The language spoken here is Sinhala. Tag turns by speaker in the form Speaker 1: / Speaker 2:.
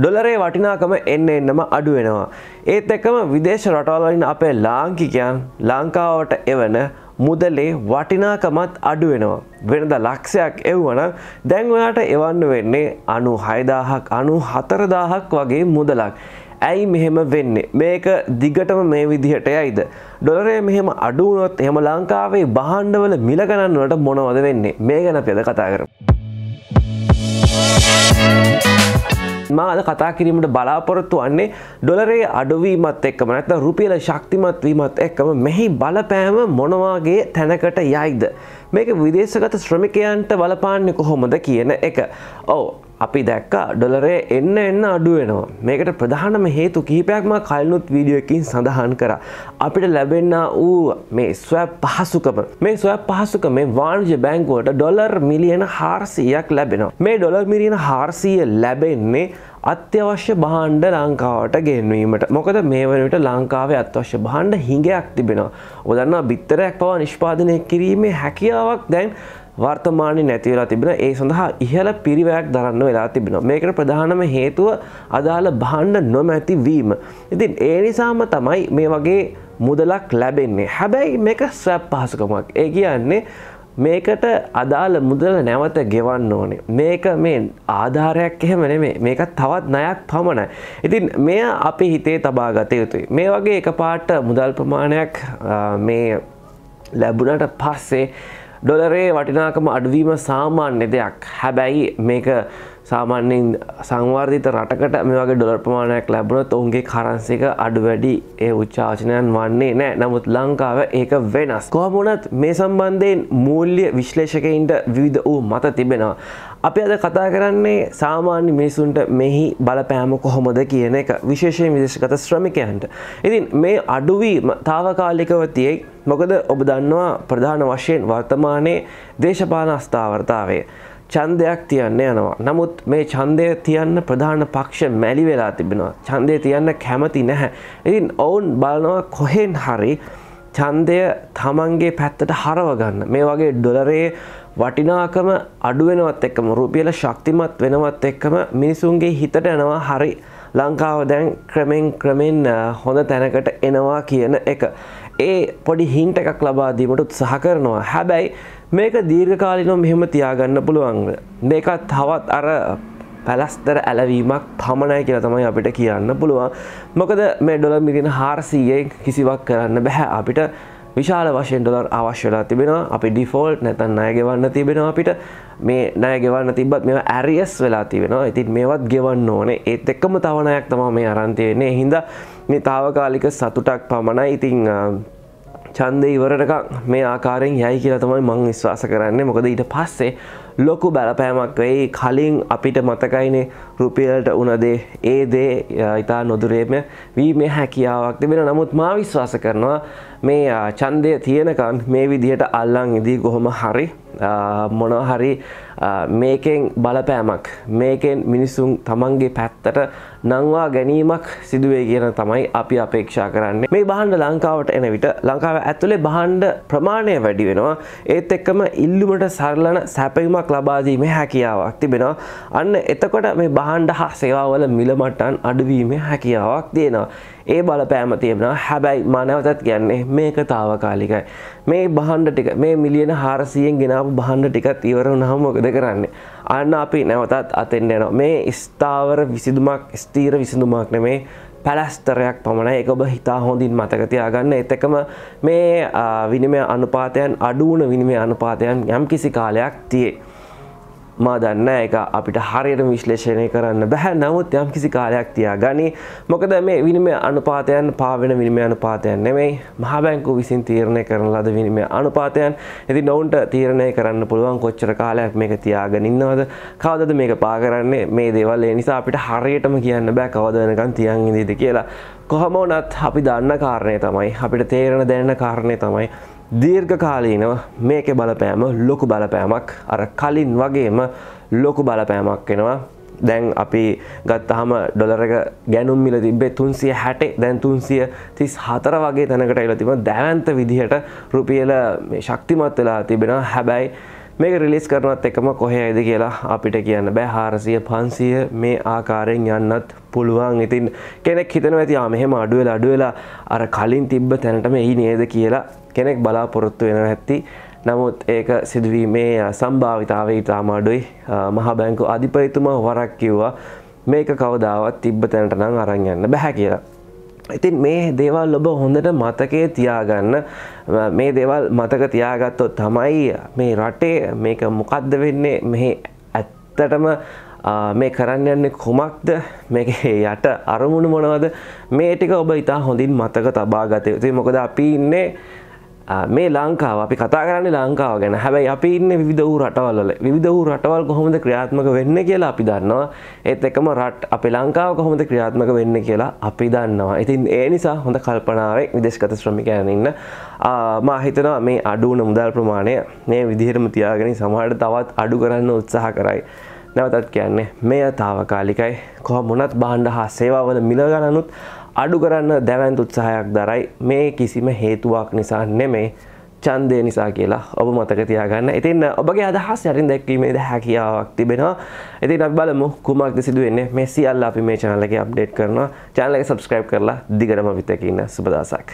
Speaker 1: ඩොලරේ වටිනාකම එන්න එන්නම අඩුවෙනවා. ඒත් එකම විදේශ රටවලින් අපේ ලාංකිකයන් ලංකාවට එවන මුදලේ වටිනාකමත් අඩුවෙනවා. වෙනද ලක්ෂයක් එව්වන දැන් ඔයාට එවන්න වෙන්නේ අනු හයදාහක් අනු හතරදාහක් වගේ මුදලක්. ඇයි මෙහෙම වෙන්නේ මේක දිගටම මේ විදිහට යයිද ඩොලරේ මෙහෙම අඩුවනොත් එහෙම ලංකාවේ බහන්්ඩවල මිලගණන්වලට මොනවද වෙන්නේ මේ ගැන පෙද කතා කරම. මාද කතා කිරීමට බලාපොරොත්තු වන්නේ ඩොලරේ අඩුවීමත් එක්කම නැත රුපියල ශක්තිමත්වීමත් එක්කම මෙහි බලපෑම මොනවාගේ තැනකට යයිද. මේක විදේශගත ශ්‍රමිකයන්ට බලපාන්නේ කොහොමද කියන එක. ඔව අපි දැක්ක ඩොලරේ එන්න එන්න අඩුවෙනවා මේකට ප්‍රධානම හේතු කීපයක්ම කල්නුත් වීඩියෝකින් සඳහන් කර අපිට ලැබෙන්න වූ මේ ස්වැ පහසුකම මේ ස්වැ පහසුක මේ වාණජ බැංකුවට ඩොලර් මිලියන හාරසියක් ලැබෙනවා මේ ඩොලර් මිලියන හාරසිය ලැබෙන්නේ අත්‍යවශ්‍ය බහන්්ඩ ලංකාවට ගෙන්වීමට මොකද මේ වනට ලංකාවේ අත්වශ්‍ය බහන්්ඩ හිඟයක් තිබෙනවා ඔදන්නා බිත්තරයක් පවා නිෂ්පාදනය කිරීමේ හැකියාවක් දැන් වර්තමානය නැතිවලා තිබෙන ඒ සඳහා ඉහළ පිරිවැයක් දරන්න වෙලා තිබෙන මේකට ප්‍රධානම හේතුව අදාළ බහණ්ඩ නොමැතිවීම ඉතින් ඒ නිසාම තමයි මේ වගේ මුදලක් ලැබෙන්නේ හැබැයි මේක ස්වැප් පහසුකමක් ඒ කියන්නේ මේකට අදාළ මුදල නැවත ගෙවන්න ඕනේ. මේක මේ ආධාරයක් එහෙම නෙමේ. මේක තවත් ණයක් පමණයි. ඉතින් මෙය අපි හිතේ තබා ගත යුතුයි. මේ වගේ එකපාරට මුදල් ප්‍රමාණයක් මේ ලැබුණට පස්සේ ඩොලරේ වටිනාකම අඩුවීම සාමාන්‍ය දෙයක් හැබැයි මේක සාමාන්‍යෙන් සංවර්ධිත රටකට මේ වගේ ඩොලර් ප්‍රමාණයක් ලැබුණොත් ඔවුන්ගේ කරන්සික අඩු වැඩි ඒ උච්චාචනයන් වන්නේ නෑ නමුත් ලංකාව ඒක වෙනස්. කොහමුණත් මේ සම්බන්ධයෙන් මූල්්‍ය විශ්ලේෂකයින්ට විවිධ වූ මත තිබෙනවා. අපි අද කතා කරන්නේ සාමාන්‍ය මිනිසුන්ට මෙහි බලපෑම කොහොමද කියන එක විශේෂය විදේශගත ශ්‍රමිකයන්ට. ඉතින් මේ අඩුවීම තාවකාලිකව තියෙයි මොකද ඔබ දන්නවා ප්‍රධාන වශයෙන් වර්තමානයේ දේශපාන අස්ථාවර්තාවේ. චන්දයක් තියන්න යනවා. නමුත් මේ චන්දය තියන්න ප්‍රධාන පක්ෂ මැලි වෙලා තිබෙනවා. චන්දය තියන්න කැමති නැහැ. ඉතින් ඔවුන් බලනවා කොහෙන් හරි චන්දය තමන්ගේ පැත්තට හරවගන්න මේ වගේ ඩොලරේ වටිනාකම අඩුවෙනවත් එක්කම රුපියල ශක්තිමත් වෙනවත් එක්කම මිනිසුන්ගේ හිතට එනවා හරි ලංකාව දැන් ක්‍රමෙන් ක්‍රමෙන් හොඳ තැනකට එනවා කියන එක. ඒ පොඩි හින්ට එකක් ලබාදීමට උත්සාහ කරනවා හැබැයි මේක දීර්ඝකාලිනො මෙහෙම තියාගන්න පුළුවන්ග මේකත් තවත් අර පැලස්තර ඇලවීමක් පමණයි කියලා තමයි අපිට කියන්න පුළුවන් මොකද මේ ඩොල මිලියන හාරසීයෙන් කිසිවක් කරන්න බැහැ අපිට විශාල වශයෙන් ඩොලර් අවශ්‍යලා තිබෙනවා අපි ඩිෆෝල්් නැතන් අය ගෙවන්න තිබෙනවා අපිට මේ නෑ ගෙවන්න තිබත් මෙ ඇරියස් වෙලා තිබෙනවා ඉතින් මේවත් ගෙවන්න ඕනේ ඒත් එක්කම තවනයක් තමා මේ අරන්තියන්නේ හින්ද මේ තාවකාලික සතුටක් පමණයි ඉතිං චන්ද ඉවරටක් මේ ආකාරෙන් යයි කියලා තමයි මං විශ්වාස කරන්නේ මොකද ඊට පස්සේ ලොකු බැලපෑමක් වෙයි කලින් අපිට මතකයිනේ රුපියල්ට උනදේ ඒ දේ ඉතා නොදුරේම වීම හැකියාවක් තිබෙන නමුත් මා විශ්වාස කරනවා මේ චන්දය තියෙනකන් මේ විදිහට අල්ලං ඉදී කොහොම හරි මොනහරි මේකෙන් බලපෑමක් මේකෙන් මිනිසුන් තමන්ගේ පැත්තට නංවා ගැනීමක් සිදුවේ කියන තමයි අපි අපේක්ෂා කරන්නේ මේ බහන්ඩ ලංකාවට එන විට ලංකාව ඇතුළේ බහන්ඩ ප්‍රමාණය වැඩි වෙනවා ඒත් එක්කම ඉල්ලුමට සරලන සැපීමක් ලබාදීමේ හැකියාවක් තිබෙනවා අන්න එතකොට මේ බහන්ඩ හා සේවාවල මිලමටන් අඩුවීමේ හැකියාවක් තියෙනවා ඒ බලපෑම තියෙනවා හැබැයි මනවතත් කියන්නේ මේක තාවකාලිකයි මේ බහන්ඩ ටික මේ මිලියන හාරසියෙන් ගෙනාව බහන්ඩ ටිකත් ඉවර නහමක යුද කරන්නේ අන්න අපි නැවතත් අතෙන් යනවා මේ ස්ථාවර විසිදුමක් ස්තීර විසිඳුමක් නෙමේ පැලස්තරයක් පමණ එක ඔබ හිතා හොඳින් මතකතියාගන්න එතකම මේ විනිමය අනුපාතයන් අඩුවන විනිමය අනුපාතයන් යම් කිසි කාලයක් තියේ මා දන්න එක අපිට හරියට විශ්ලේෂණය කරන්න බැහැ නමුත් යම් කිසි කාලයක් තියා ගනි මොකද මේ විනිමය අනුපාතයන් පාවෙන විනිමය අනුපාතයන් නෙමෙයි මහබැංකු විසින් තීරණය කරන ලද විනිමය අනුපාතයන් ඇති නොවන්ට තීරණය කරන්න පුළුවන් කොච්චර කාලයක් මේක තියාගෙන ඉන්නවද කවදද මේක පා කරන්නේ මේ දේවල් ඒ නිසා අපිට හරියටම කියන්න බෑ කවද වෙනකන් තියන් ඉඳීද කියලා කොහම වුණත් අපි දන්න කාරණය තමයි අපිට තේරෙන දැනෙන කාරණය තමයි දීර්ඝ කාලීනව මේක බලපෑම ලොකු බලපෑමක් අර කලින් වගේම ලොකු බලපෑමක් වෙනවා දැන් අපි ගත්තහම ඩොලරක ගැනුම් මිල තිබේ තුන්සිය හැටේ දැන් තුන්සිය තිස් හතර වගේ තැනකට එලතිම දැවන්ත විදිහට රුපියල ශක්තිමත් වෙලා තිබෙන හැබැයි මේක රිලිස් කරනත් එකම කොහේ ඇද කියලා අපිට කියන්න බෑ හාරසිය පන්සිය මේ ආකාරයෙන් යන්නත් පුළුවන් ඉතින් කෙනෙක් හිතන ඇති මෙහෙම අඩුවෙලා අඩුවෙලා අර කලින් තිබ්බ තැනට මේ නේද කියලා කෙනෙක් බලාපොරොත්තු වෙන ඇත්ති නමුත් ඒක සිදුවීමේ සම්භාවිතාවේ ඉතාමාඩුයි මහා බැංකු අධිපයතුමා වරක් කිව්වා මේක කවදාවත් තිබ්බ තැනට නම් අරංයන්න බැහැ කියලා. ඉතින් මේ දේවල් ඔබ හොඳට මතකේ තියාගන්න මේ දේවල් මතක තියාගත්තොත් තමයි මේ රටේ මේක මොකක්ද වෙන්නේ මෙහි ඇත්තටම මේ කරන්න යන්නේ කොමක්ද මේක යට අරමුණු මොනවද මේ ටික ඔබ ඉතා හොඳින් මතක තබා ගතයුතු මොකද අපි ඉන්නේ මේ ලංකාව අපි කතා කරන්න ලංකාව ගැන හැබැයි අපි ඉන්න විදවූ රටවල්ල විදවූ රටවල් කොහොමද ක්‍රියාත්මක වෙන්න කියලා අපි දන්නවා ඒත් එකම රට් අපි ලංකාව කොහොමද ක්‍රියාත්මක වෙන්න කියලා අපි දන්නවා ඉතින් ඒ නිසා හොඳ කල්පනාවේ විදේශගත ශ්‍රමිකයන ඉන්න මාහිතනවා මේ අඩුවන මුදල් ප්‍රමාණය මේ විදිහරම තියාගෙන සමහට තවත් අඩු කරන්න උත්සාහ කරයි නැවතත් කියන්නේ මෙය තාවකාලිකයි කොහ මොනත් බාණ්ඩ හා සේවාවල මිලගණනුත් අඩු කරන්න දැවන්ත උත්සාහයක් දරයි මේ කිසිම හේතුවක් නිසා නෙමේ චන්දය නිසා කියලා ඔබ මතක තියාගන්න ඉතින් ඔබගේ අදහස් යරින් දැක්වීමේද හැකියාවක් තිබෙනවා ඉතින් අපි බලමු කුමක්ද සිදුවෙන්නේ මේ සියල්ල අපි මේ channel එකේ අප්ඩේට් කරනවා channel එක subscribe කරලා දිගටම විතකින්න සුබ දවසක්